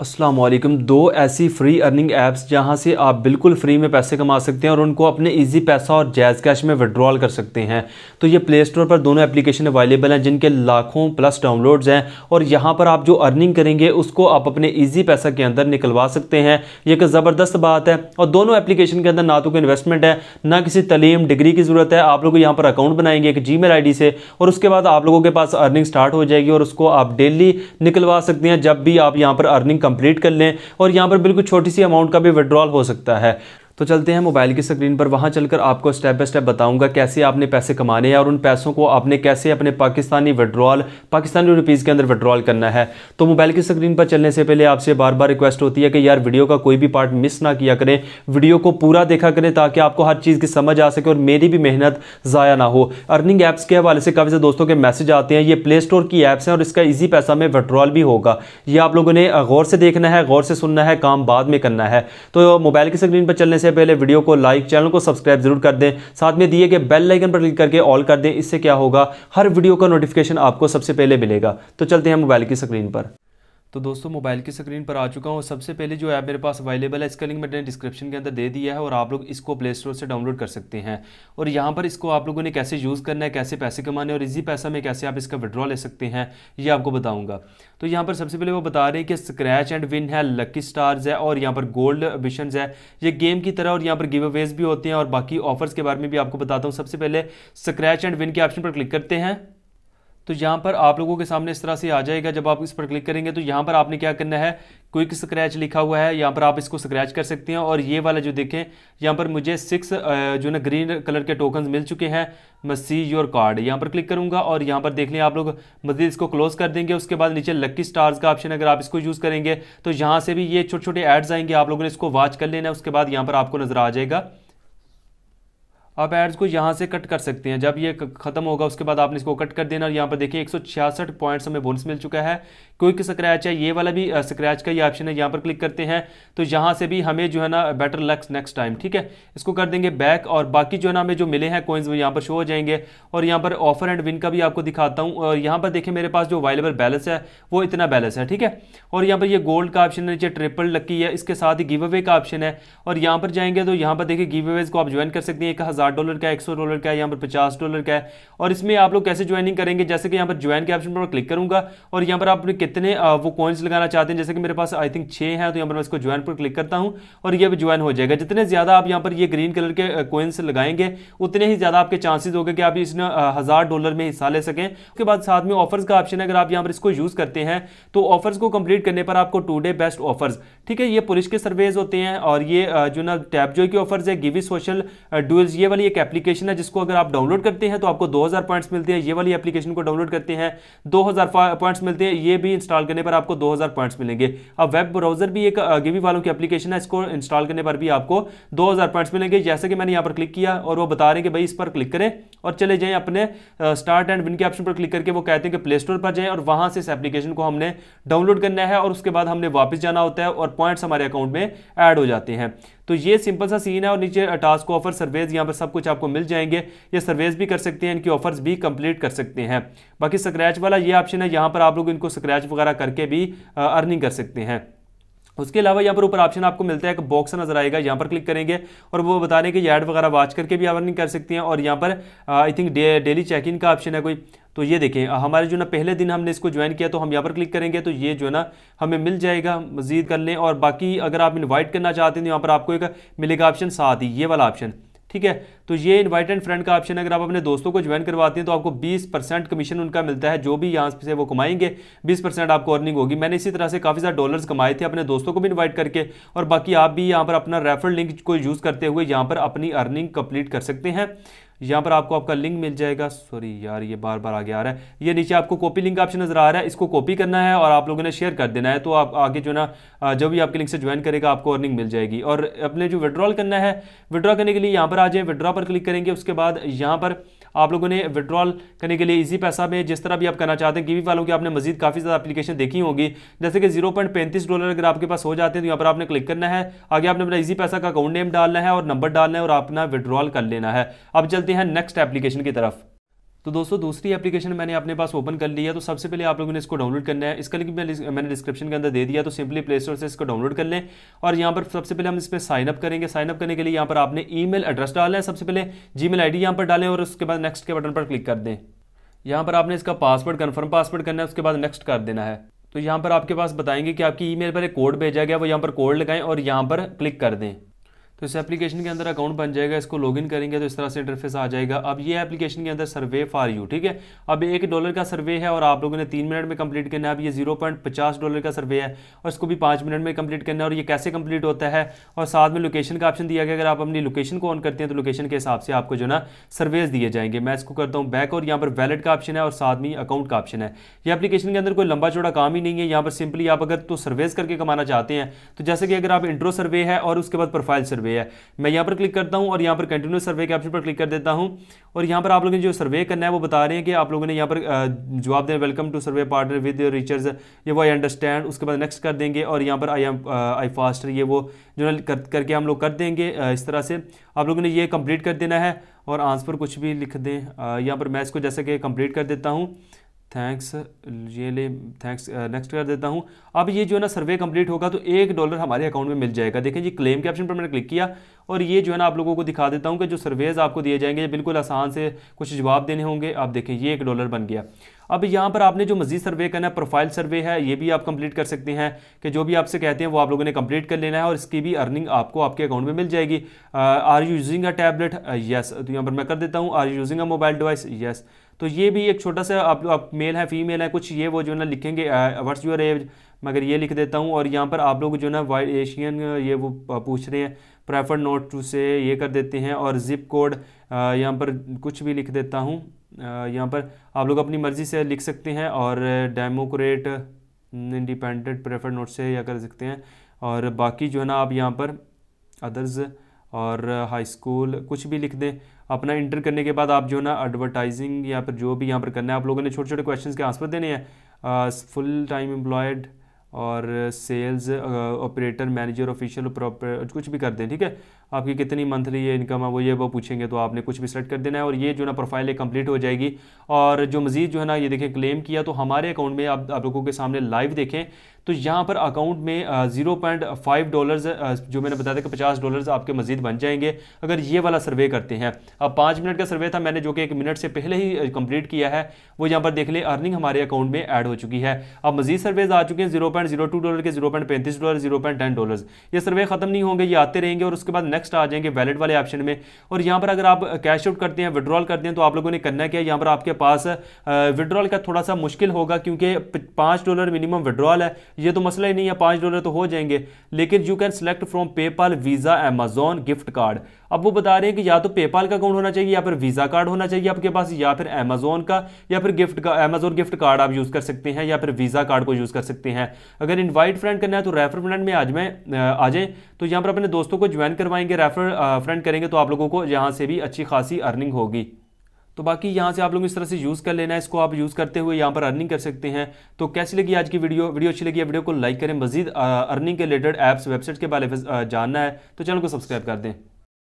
असलम दो ऐसी free earning apps जहां से आप बिल्कुल फ्री में पैसे कमा सकते हैं और उनको अपने इजी पैसा और जैज़ कैश में विड्रॉल कर सकते हैं तो ये प्ले स्टोर पर दोनों एप्लीकेशन अवेलेबल हैं जिनके लाखों प्लस डाउनलोड्स हैं और यहां पर आप जो अर्निंग करेंगे उसको आप अपने इजी पैसा के अंदर निकलवा सकते हैं ये एक ज़बरदस्त बात है और दोनों एप्लीकेशन के अंदर ना तो कोई इन्वेस्टमेंट है ना किसी तलीम डिग्री की ज़रूरत है आप लोग यहाँ पर अकाउंट बनाएंगे एक जी मेल से और उसके बाद आप लोगों के पास अर्निंग स्टार्ट हो जाएगी और उसको आप डेली निकलवा सकते हैं जब भी आप यहाँ पर अर्निंग कंप्लीट कर लें और यहाँ पर बिल्कुल छोटी सी अमाउंट का भी विड्रॉल हो सकता है तो चलते हैं मोबाइल की स्क्रीन पर वहाँ चलकर आपको स्टेप बाय स्टेप बताऊंगा कैसे आपने पैसे कमाने हैं और उन पैसों को आपने कैसे अपने पाकिस्तानी विड्रॉल पाकिस्तानी रुपीज़ के अंदर विड्रॉल करना है तो मोबाइल की स्क्रीन पर चलने से पहले आपसे बार बार रिक्वेस्ट होती है कि यार वीडियो का कोई भी पार्ट मिस ना किया करें वीडियो को पूरा देखा करें ताकि आपको हर चीज़ की समझ आ सके और मेरी भी मेहनत ज़ाया ना हो अर्निंग ऐप्स के हवाले से काफ़ी से दोस्तों के मैसेज आते हैं ये प्ले स्टोर की ऐप्स हैं और इसका ईजी पैसा में विड्रॉल भी होगा ये आप लोगों ने गौर से देखना है गौर से सुनना है काम बाद में करना है तो मोबाइल की स्क्रीन पर चलने से इससे पहले वीडियो को लाइक चैनल को सब्सक्राइब जरूर कर दें साथ में दिए गए बेल लाइकन पर क्लिक करके ऑल कर दें इससे क्या होगा हर वीडियो का नोटिफिकेशन आपको सबसे पहले मिलेगा तो चलते हैं मोबाइल की स्क्रीन पर तो दोस्तों मोबाइल की स्क्रीन पर आ चुका हूँ सबसे पहले जो ऐप मेरे पास अवेलेबल है इसका लिंक मैंने डिस्क्रिप्शन के अंदर दे दिया है और आप लोग इसको प्ले स्टोर से डाउनलोड कर सकते हैं और यहाँ पर इसको आप लोगों ने कैसे यूज़ करना है कैसे पैसे कमाने और इजी पैसा में कैसे आप इसका विड्रॉ ले सकते हैं ये आपको बताऊँगा तो यहाँ पर सबसे पहले वो बता रहे हैं कि स्क्रैच एंड विन है लक्की स्टार्स है और यहाँ पर गोल्ड मिशन है ये गेम की तरह और यहाँ पर गिव अवेज भी होते हैं और बाकी ऑफर्स के बारे में भी आपको बताता हूँ सबसे पहले स्क्रैच एंड विन के ऑप्शन पर क्लिक करते हैं तो यहाँ पर आप लोगों के सामने इस तरह से आ जाएगा जब आप इस पर क्लिक करेंगे तो यहाँ पर आपने क्या करना है क्विक स्क्रैच लिखा हुआ है यहाँ पर आप इसको स्क्रैच कर सकते हैं और ये वाला जो देखें यहाँ पर मुझे सिक्स जो ना ग्रीन कलर के टोकन मिल चुके हैं मसी योर कार्ड यहाँ पर क्लिक करूँगा और यहाँ पर देख लें आप लोग मजीद इसको क्लोज कर देंगे उसके बाद नीचे लक्की स्टार्स का ऑप्शन अगर आप इसको यूज़ करेंगे तो यहाँ से भी ये छोटे छोटे एड्स आएंगे आप लोगों ने इसको वॉच कर लेना है उसके बाद यहाँ पर आपको नज़र आ जाएगा आप एड्स को यहाँ से कट कर सकते हैं जब ये खत्म होगा उसके बाद आपने इसको कट कर देना और यहाँ पर देखिए एक पॉइंट्स हमें बोनस मिल चुका है क्विक स्क्रैच है ये वाला भी स्क्रैच का ये ऑप्शन है यहाँ पर क्लिक करते हैं तो यहाँ से भी हमें जो है ना बेटर लक्स नेक्स्ट टाइम ठीक है इसको कर देंगे बैक और बाकी जो है ना हमें जो मिले हैं कोइंस वो यहाँ पर शो हो जाएंगे और यहाँ पर ऑफर एंड विन का भी आपको दिखाता हूँ और यहाँ पर देखिए मेरे पास जो अवेलेबल बैलेंस है वो इतना बैलेंस है ठीक है और यहाँ पर ये गोल्ड का ऑप्शन है नीचे ट्रिपल लकी है इसके साथ ही गिव अवे का ऑप्शन है और यहाँ पर जाएंगे तो यहाँ पर देखिए गिव अवेज को आप ज्वाइन कर सकते हैं एक हज़ार साठ डॉलर का है एक सौ डॉलर का है यहाँ पर पचास डॉलर का है और इसमें आप लोग कैसे ज्वाइनिंग करेंगे जैसे कि यहाँ पर ज्वाइन के ऑप्शन पर क्लिक करूँगा और यहाँ पर आप कितने वो कॉइन्स लगाना चाहते हैं जैसे कि मेरे पास आई थिंक छः हैं तो यहाँ पर मैं इसको ज्वाइन पर क्लिक करता हूँ और ये भी ज्वाइन हो जाएगा जितने ज़्यादा आप यहाँ पर ये ग्रीन कलर के कॉइन्स लगाएंगे उतने ही ज़्यादा आपके चांसेज होंगे कि आप इस हज़ार डॉलर में हिस्सा ले सकें उसके बाद साथ में ऑफर्स का ऑप्शन है अगर आप यहाँ पर इसको यूज़ करते हैं तो ऑफर्स को कम्प्लीट करने पर आपको टू डे बेस्ट ऑफर्स ठीक है ये पुलिस के सर्वेज होते हैं और ये जो ना टैप जो की ऑफर्स है गिवी सोशल डूल्स ये वाली एक एप्लीकेशन है जिसको अगर आप डाउनलोड करते हैं तो आपको 2000 पॉइंट्स मिलते हैं ये वाली एप्लीकेशन को डाउनलोड करते हैं 2000 पॉइंट्स मिलते हैं ये भी इंस्टॉल करने पर आपको 2000 पॉइंट्स मिलेंगे अब वेब ब्राउजर भी एक गिवी वालों की एप्लीकेशन है इसको इंस्टॉल करने पर भी आपको दो पॉइंट्स मिलेंगे जैसे कि मैंने यहाँ पर क्लिक किया और वो बता रहे हैं कि भाई इस पर क्लिक करें और चले जाएँ अपने स्टार्ट एंड विन के ऑप्शन पर क्लिक करके वो कहते हैं कि प्ले स्टोर पर जाएँ और वहाँ से इस एप्लीकेशन को हमने डाउनलोड करना है और उसके बाद हमने वापस जाना होता है और पॉइंट्स हमारे अकाउंट में ऐड हो जाते हैं तो ये सिंपल सा सीन है और नीचे टास्क ऑफर सर्वेज यहाँ पर सब कुछ आपको मिल जाएंगे ये सर्वेज भी कर सकते हैं इनकी ऑफर्स भी कंप्लीट कर सकते हैं बाकी स्क्रैच वाला ये ऑप्शन है यहाँ पर आप लोग इनको स्क्रैच वगैरह करके भी अर्निंग कर सकते हैं उसके अलावा यहाँ पर ऊपर ऑप्शन आपको मिलता है एक बॉक्स नजर आएगा यहाँ पर क्लिक करेंगे और वो बता रहे हैं कि ये एड वगैरह वाच करके भी आप अर्निंग कर सकते हैं और यहाँ पर I think daily check in का ऑप्शन है कोई तो ये देखें हमारे जो ना पहले दिन हमने इसको ज्वाइन किया तो हम यहाँ पर क्लिक करेंगे तो ये जो है ना हमें मिल जाएगा मजीद कर लें और बाकी अगर आप इन्वाइट करना चाहते हैं तो यहाँ पर आपको एक मिलेगा ऑप्शन साथ ही ये वाला ऑप्शन ठीक है तो ये इनवाइट एंड फ्रेंड का ऑप्शन अगर आप अपने दोस्तों को ज्वाइन करवाते हैं तो आपको 20 परसेंट कमीशन उनका मिलता है जो भी यहाँ से वो कमाएंगे 20 परसेंट आपको अर्निंग होगी मैंने इसी तरह से काफ़ी सारे डॉलर्स कमाए थे अपने दोस्तों को भी इनवाइट करके और बाकी आप भी यहाँ पर अपना रेफर लिंक को यूज़ करते हुए यहाँ पर अपनी अर्निंग कंप्लीट कर सकते हैं यहां पर आपको आपका लिंक मिल जाएगा सॉरी यार ये बार बार आगे आ रहा है ये नीचे आपको कॉपी लिंक का ऑप्शन नजर आ रहा है इसको कॉपी करना है और आप लोगों ने शेयर कर देना है तो आप आगे जो ना जब भी आपके लिंक से ज्वाइन करेगा आपको अर्निंग मिल जाएगी और अपने जो विड्रॉल करना है विड्रॉ करने के लिए यहां पर आ जाए विड्रॉ पर क्लिक करेंगे उसके बाद यहां पर आप लोगों ने विड्रॉल करने के लिए इसी पैसा में जिस तरह भी आप करना चाहते हैं कि वालों की आपने मजीद काफ़ी ज़्यादा अपलीकेशन देखी होगी जैसे कि जीरो डॉलर अगर आपके पास हो जाते हैं तो यहाँ पर आपने क्लिक करना है आगे आपने अपना इजी पैसा का अकाउंट नेम डालना है और नंबर डालना है और अपना विड्रॉल कर लेना है अब चलते हैं नेक्स्ट एप्लीकेशन की तरफ तो दोस्तों दूसरी एप्लीकेशन मैंने अपने पास ओपन कर लिया तो सबसे पहले आप लोगों ने इसको डाउनलोड करना है इसका लिंक मैं मैंने डिस्क्रिप्शन के अंदर दे दिया तो सिंपली प्ले स्टोर से इसको डाउनलोड कर लें और यहाँ पर सबसे पहले हम इस पर साइनअप करेंगे साइनअप करने के लिए यहाँ पर आपने मेल एड्रेस डालना है सबसे पहले जी मेल आई यहाँ पर डालें और उसके बाद नेक्स्ट के बटन पर क्लिक कर दें यहाँ पर आपने इसका पासवर्ड कन्फर्म पासवर्ड करना है उसके बाद नेक्स्ट कर देना है तो यहाँ पर आपके पास बताएंगे कि आपकी ईमेल पर एक कोड भेजा गया वो यहाँ पर कोड लगाएं और यहाँ पर क्लिक कर दें तो इस एप्लीकेशन के अंदर अकाउंट बन जाएगा इसको लॉगिन करेंगे तो इस तरह से इंटरफेस आ जाएगा अब ये एप्लीकेशन के अंदर सर्वे फॉर यू ठीक है अब एक डॉलर का सर्वे है और आप लोगों ने तीन मिनट में कंप्लीट करना है अब ये जीरो पॉइंट पचास डॉलर का सर्वे है और इसको भी पाँच मिनट में कंप्लीट करना है और ये कैसे कंप्लीट होता है और साथ में लोकेशन का ऑप्शन दिया गया अगर आप अपनी लोकेशन को ऑन करते हैं तो लोकेशन के हिसाब से आपको जो ना सर्वेज दिए जाएंगे मैं इसको करता हूँ बैक और यहाँ पर वैलेट का ऑप्शन है और साथ में अकाउंट का ऑप्शन है ये एप्लीकेशन के अंदर कोई लंबा चौड़ा काम ही नहीं है यहाँ पर सिंपली आप अगर तो सर्वेज करके कमाना चाहते हैं तो जैसे कि अगर आप इंट्रो सर्वे है और उसके बाद प्रोफाइल सर्वे सर्वे है मैं यहाँ पर क्लिक करता हूँ और यहाँ पर कंटिन्यू सर्वे के ऑप्शन पर क्लिक कर देता हूँ और यहाँ पर आप लोगों ने जो सर्वे करना है वो बता रहे हैं कि आप लोगों ने यहाँ पर जवाब दें welcome to survey partner with your riches ये वो आई अंडरस्टैंड उसके बाद नेक्स्ट कर देंगे और यहाँ पर आई एम आई फास्टर ये वो जो है कर, करके हम लोग कर देंगे इस तरह से आप लोगों ने ये कम्प्लीट कर देना है और आंसर कुछ भी लिख दें यहाँ पर मैं इसको जैसे कि कम्प्लीट कर देता हूँ थैंक्स ये ले थैंक्स नेक्स्ट uh, कर देता हूँ अब ये जो है ना सर्वे कंप्लीट होगा तो एक डॉलर हमारे अकाउंट में मिल जाएगा देखें जी क्लेम के ऑप्शन पर मैंने क्लिक किया और ये जो है ना आप लोगों को दिखा देता हूँ कि जो सर्वेज आपको दिए जाएंगे बिल्कुल आसान से कुछ जवाब देने होंगे आप देखें ये एक डॉलर बन गया अब यहाँ पर आपने जो मजीद सर्वे करना है प्रोफाइल सर्वे है ये भी आप कंप्लीट कर सकते हैं कि जो भी आपसे कहते हैं वो आप लोगों ने कंप्लीट कर लेना है और इसकी भी अर्निंग आपको आपके अकाउंट में मिल जाएगी are you using a tablet yes तो यहाँ पर मैं कर देता हूँ are you using a mobile device yes तो ये भी एक छोटा सा आप, आप मेल है फीमेल है कुछ ये वो जो ना लिखेंगे व्हाट्स योर एज मगर ये लिख देता हूँ और यहाँ पर आप लोग जो ना वाइट एशियन uh, ये वो uh, पूछ रहे हैं प्रेफर नोट टू से ये कर देते हैं और जिप कोड uh, यहाँ पर कुछ भी लिख देता हूँ यहाँ पर आप लोग अपनी मर्ज़ी से लिख सकते हैं और डेमोक्रेट इंडिपेंडेंट प्रेफर नोट से यह कर सकते हैं और बाकी जो है ना आप यहाँ पर अदर्स और हाई स्कूल कुछ भी लिख दें अपना इंटर करने के बाद आप जो ना एडवर्टाइजिंग या फिर जो भी यहाँ पर करना है आप लोगों ने छोटे छोटे क्वेश्चंस के आंसर देने हैं फुल टाइम एम्प्लॉयड और sales operator manager official proper कुछ भी कर दें ठीक है आपकी कितनी मंथली ये इनकम है वो ये वो पूछेंगे तो आपने कुछ भी सेलेक्ट कर देना है और ये जो ना प्रोफाइल है कंप्लीट हो जाएगी और जो मज़ीद जो है ना ये देखें क्लेम किया तो हमारे अकाउंट में आप आप लोगों के सामने लाइव देखें तो यहाँ पर अकाउंट में ज़ीरो पॉइंट फाइव डॉलर्स जो मैंने बताया था कि पचास डॉलर्स आपके मजीद बन जाएंगे अगर ये वाला सर्वे करते हैं अब पाँच मिनट का सर्वे था मैंने जो कि एक मिनट से पहले ही कंप्लीट किया है वो यहाँ पर देख लें अर्निंग हमारे अकाउंट में ऐड हो चुकी है अब मजीद सर्वेज आ चुके हैं zero point zero two dollar के जीरो पॉइंट पैंतीस dollar zero point ten dollar ये सर्वे खत्म नहीं होंगे ये आते रहेंगे और उसके बाद नेक्स्ट आ जाएंगे वैलेट वाले ऑप्शन में और यहाँ पर अगर आप कैश आउट करते हैं विड्रॉल करते हैं तो आप लोगों ने करना क्या यहाँ पर आपके पास विड्रॉल का थोड़ा सा मुश्किल होगा क्योंकि पाँच डॉलर मिनिमम विड्रॉल है ये तो मसला ही नहीं है पाँच डॉलर तो हो जाएंगे लेकिन you can select from PayPal Visa Amazon gift card अब वो बता रहे हैं कि या तो पेपाल का अकाउंट होना चाहिए या फिर वीज़ा कार्ड होना चाहिए आपके पास या फिर अमेजोन का या फिर गिफ्ट का अमेजोन गिफ्ट कार्ड आप यूज़ कर सकते हैं या फिर वीज़ा कार्ड को यूज़ कर सकते हैं अगर इन्वाइट फ्रेंड करना है तो रेफर फ्रेंड में आज में आ जाएँ तो यहाँ पर अपने दोस्तों को ज्वाइन करवाएंगे रेफर फ्रेंड करेंगे तो आप लोगों को यहाँ से भी अच्छी खासी अर्निंग होगी तो बाकी यहाँ से आप लोग इस तरह से यूज़ कर लेना है इसको आप यूज़ करते हुए यहाँ पर अर्निंग कर सकते हैं तो कैसी लगी आज की वीडियो वीडियो अच्छी लगी वीडियो को लाइक करें मजीद अर्निंग के रिलेटेड ऐप्स वेबसाइट के बारे में जानना है तो चैनल को सब्सक्राइब कर दें